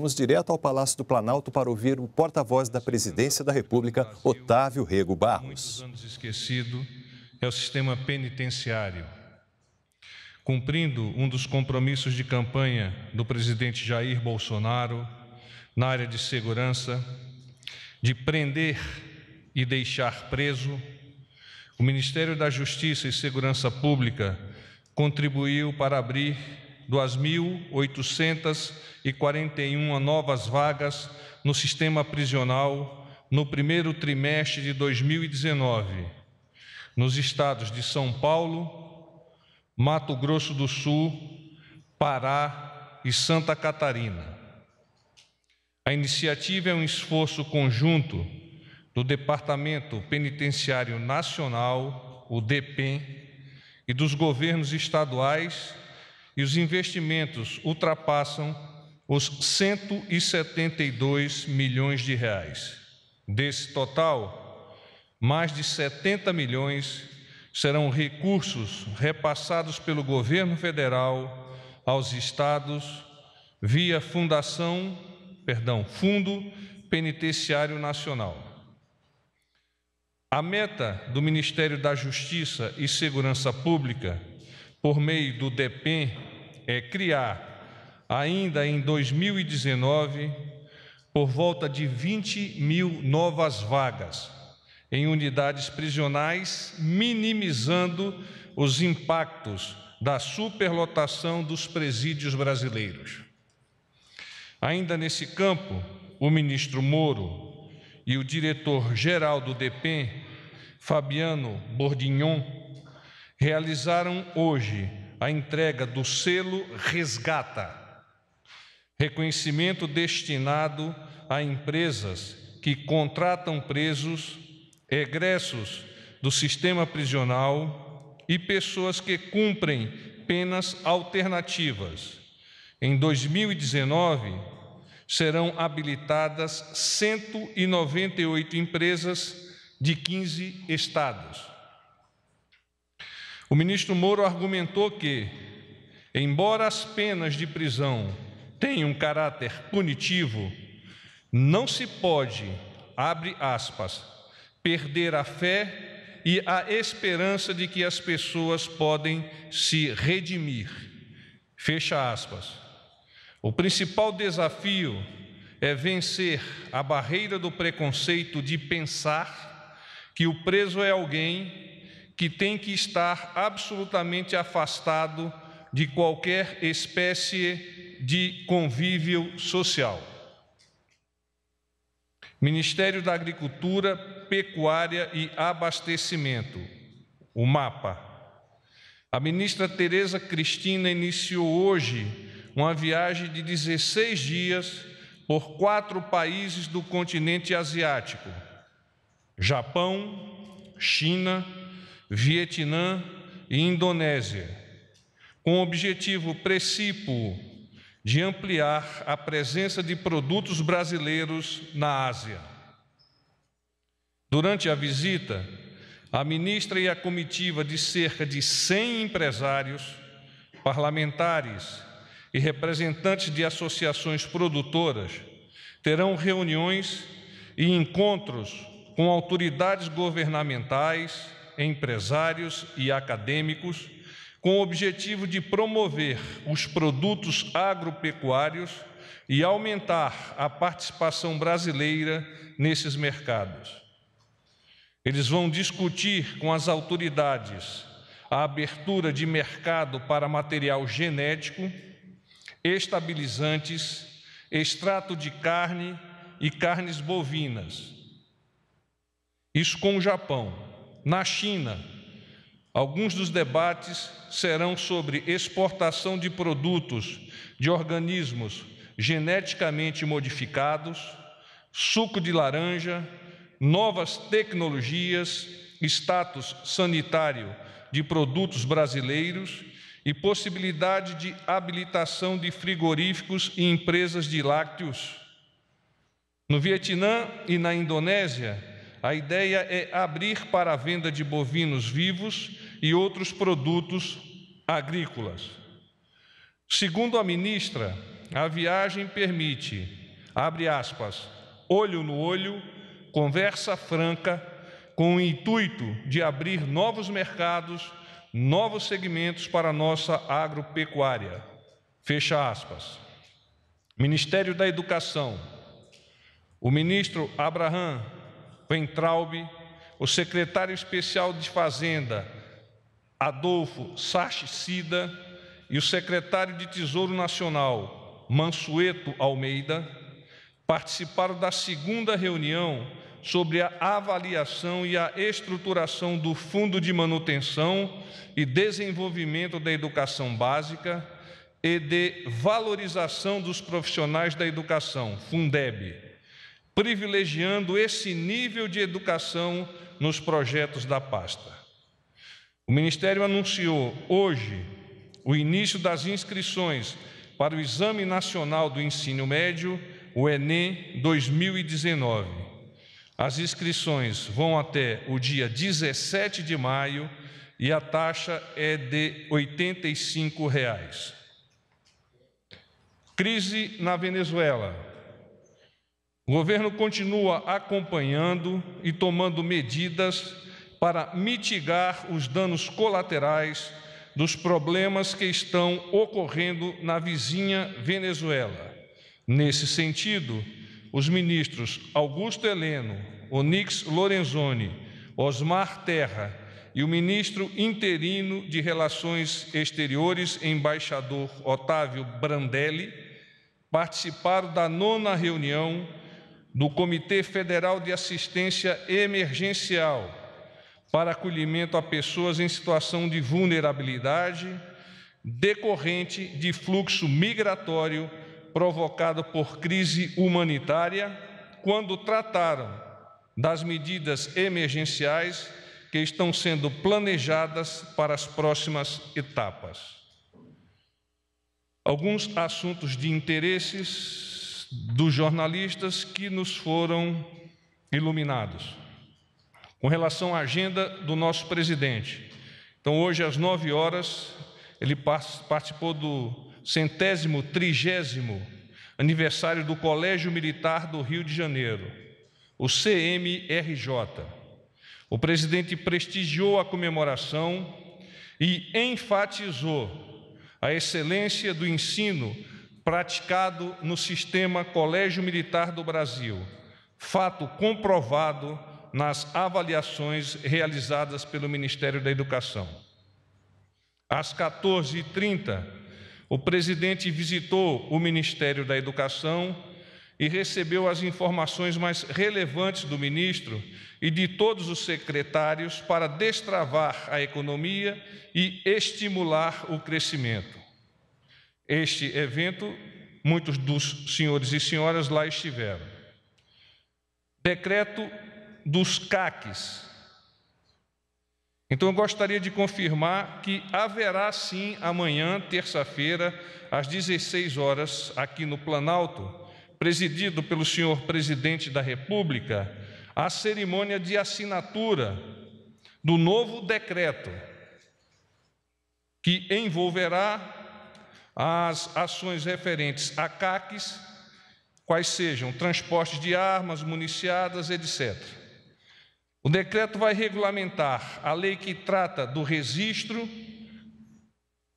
vamos direto ao Palácio do Planalto para ouvir o porta-voz da Presidência da República, Otávio Rego Barros. anos esquecido é o sistema penitenciário. Cumprindo um dos compromissos de campanha do presidente Jair Bolsonaro na área de segurança, de prender e deixar preso, o Ministério da Justiça e Segurança Pública contribuiu para abrir 2.841 novas vagas no sistema prisional no primeiro trimestre de 2019, nos estados de São Paulo, Mato Grosso do Sul, Pará e Santa Catarina. A iniciativa é um esforço conjunto do Departamento Penitenciário Nacional, o DPEM, e dos governos estaduais e os investimentos ultrapassam os 172 milhões de reais. Desse total, mais de 70 milhões serão recursos repassados pelo governo federal aos estados via Fundação, perdão, Fundo Penitenciário Nacional. A meta do Ministério da Justiça e Segurança Pública, por meio do DEPEN, é, criar, ainda em 2019, por volta de 20 mil novas vagas em unidades prisionais, minimizando os impactos da superlotação dos presídios brasileiros. Ainda nesse campo, o ministro Moro e o diretor-geral do DEPEN, Fabiano Bordignon, realizaram hoje a entrega do selo resgata, reconhecimento destinado a empresas que contratam presos, egressos do sistema prisional e pessoas que cumprem penas alternativas. Em 2019, serão habilitadas 198 empresas de 15 estados. O ministro Moro argumentou que, embora as penas de prisão tenham um caráter punitivo, não se pode, abre aspas, perder a fé e a esperança de que as pessoas podem se redimir. Fecha aspas. O principal desafio é vencer a barreira do preconceito de pensar que o preso é alguém que tem que estar absolutamente afastado de qualquer espécie de convívio social. Ministério da Agricultura, Pecuária e Abastecimento. O mapa. A ministra Tereza Cristina iniciou hoje uma viagem de 16 dias por quatro países do continente asiático: Japão, China, Vietnã e Indonésia, com o objetivo precípuo de ampliar a presença de produtos brasileiros na Ásia. Durante a visita, a ministra e a comitiva de cerca de 100 empresários, parlamentares e representantes de associações produtoras terão reuniões e encontros com autoridades governamentais, empresários e acadêmicos, com o objetivo de promover os produtos agropecuários e aumentar a participação brasileira nesses mercados. Eles vão discutir com as autoridades a abertura de mercado para material genético, estabilizantes, extrato de carne e carnes bovinas. Isso com o Japão. Na China, alguns dos debates serão sobre exportação de produtos de organismos geneticamente modificados, suco de laranja, novas tecnologias, status sanitário de produtos brasileiros e possibilidade de habilitação de frigoríficos e empresas de lácteos. No Vietnã e na Indonésia, a ideia é abrir para a venda de bovinos vivos e outros produtos agrícolas. Segundo a ministra, a viagem permite, abre aspas, olho no olho, conversa franca, com o intuito de abrir novos mercados, novos segmentos para a nossa agropecuária. Fecha aspas. Ministério da Educação. O ministro Abraham Weintraub, o secretário especial de Fazenda, Adolfo Cida e o secretário de Tesouro Nacional, Mansueto Almeida, participaram da segunda reunião sobre a avaliação e a estruturação do Fundo de Manutenção e Desenvolvimento da Educação Básica e de Valorização dos Profissionais da Educação, Fundeb privilegiando esse nível de educação nos projetos da pasta. O Ministério anunciou hoje o início das inscrições para o Exame Nacional do Ensino Médio, o Enem 2019. As inscrições vão até o dia 17 de maio e a taxa é de R$ 85. Crise na Venezuela. O governo continua acompanhando e tomando medidas para mitigar os danos colaterais dos problemas que estão ocorrendo na vizinha Venezuela. Nesse sentido, os ministros Augusto Heleno, Onix Lorenzoni, Osmar Terra e o ministro interino de Relações Exteriores, embaixador Otávio Brandelli, participaram da nona reunião do Comitê Federal de Assistência Emergencial para acolhimento a pessoas em situação de vulnerabilidade decorrente de fluxo migratório provocado por crise humanitária, quando trataram das medidas emergenciais que estão sendo planejadas para as próximas etapas. Alguns assuntos de interesses dos jornalistas que nos foram iluminados. Com relação à agenda do nosso presidente, então hoje às nove horas ele participou do centésimo trigésimo aniversário do Colégio Militar do Rio de Janeiro, o CMRJ. O presidente prestigiou a comemoração e enfatizou a excelência do ensino praticado no sistema Colégio Militar do Brasil, fato comprovado nas avaliações realizadas pelo Ministério da Educação. Às 14h30, o presidente visitou o Ministério da Educação e recebeu as informações mais relevantes do ministro e de todos os secretários para destravar a economia e estimular o crescimento este evento, muitos dos senhores e senhoras lá estiveram. Decreto dos CACs. Então eu gostaria de confirmar que haverá sim amanhã, terça-feira, às 16 horas, aqui no Planalto, presidido pelo senhor presidente da República, a cerimônia de assinatura do novo decreto que envolverá as ações referentes a CACs, quais sejam transportes de armas, municiadas, etc. O decreto vai regulamentar a lei que trata do registro,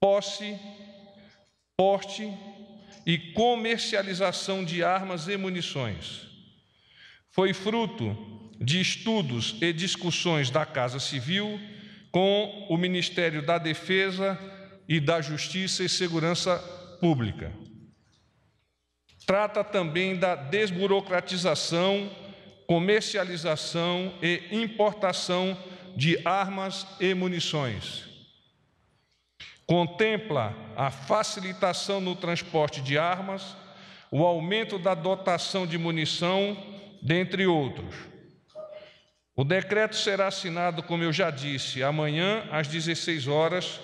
posse, porte e comercialização de armas e munições. Foi fruto de estudos e discussões da Casa Civil com o Ministério da Defesa, e da Justiça e Segurança Pública. Trata também da desburocratização, comercialização e importação de armas e munições. Contempla a facilitação no transporte de armas, o aumento da dotação de munição, dentre outros. O decreto será assinado, como eu já disse, amanhã às 16 horas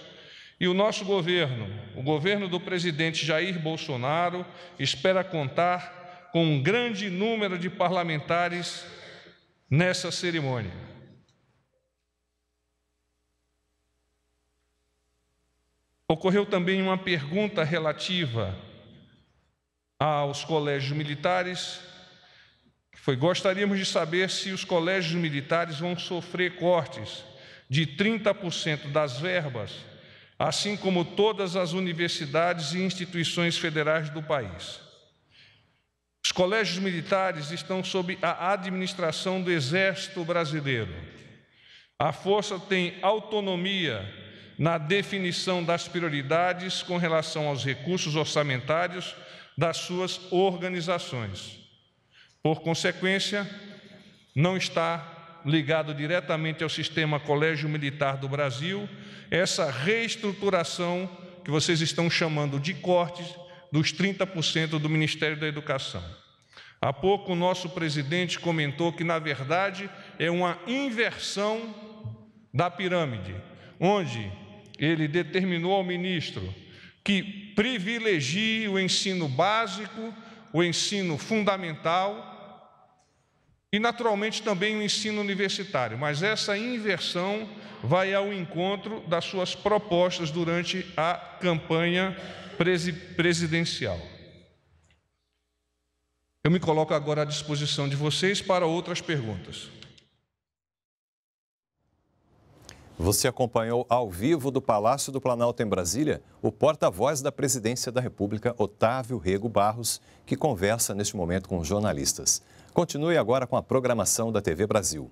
e o nosso governo, o governo do presidente Jair Bolsonaro, espera contar com um grande número de parlamentares nessa cerimônia. Ocorreu também uma pergunta relativa aos colégios militares, que foi: gostaríamos de saber se os colégios militares vão sofrer cortes de 30% das verbas assim como todas as universidades e instituições federais do país. Os colégios militares estão sob a administração do Exército Brasileiro. A Força tem autonomia na definição das prioridades com relação aos recursos orçamentários das suas organizações. Por consequência, não está ligado diretamente ao sistema Colégio Militar do Brasil, essa reestruturação que vocês estão chamando de cortes dos 30% do Ministério da Educação. Há pouco o nosso presidente comentou que, na verdade, é uma inversão da pirâmide, onde ele determinou ao ministro que privilegie o ensino básico, o ensino fundamental e, naturalmente, também o ensino universitário, mas essa inversão vai ao encontro das suas propostas durante a campanha presidencial. Eu me coloco agora à disposição de vocês para outras perguntas. Você acompanhou ao vivo do Palácio do Planalto em Brasília o porta-voz da Presidência da República, Otávio Rego Barros, que conversa neste momento com os jornalistas. Continue agora com a programação da TV Brasil.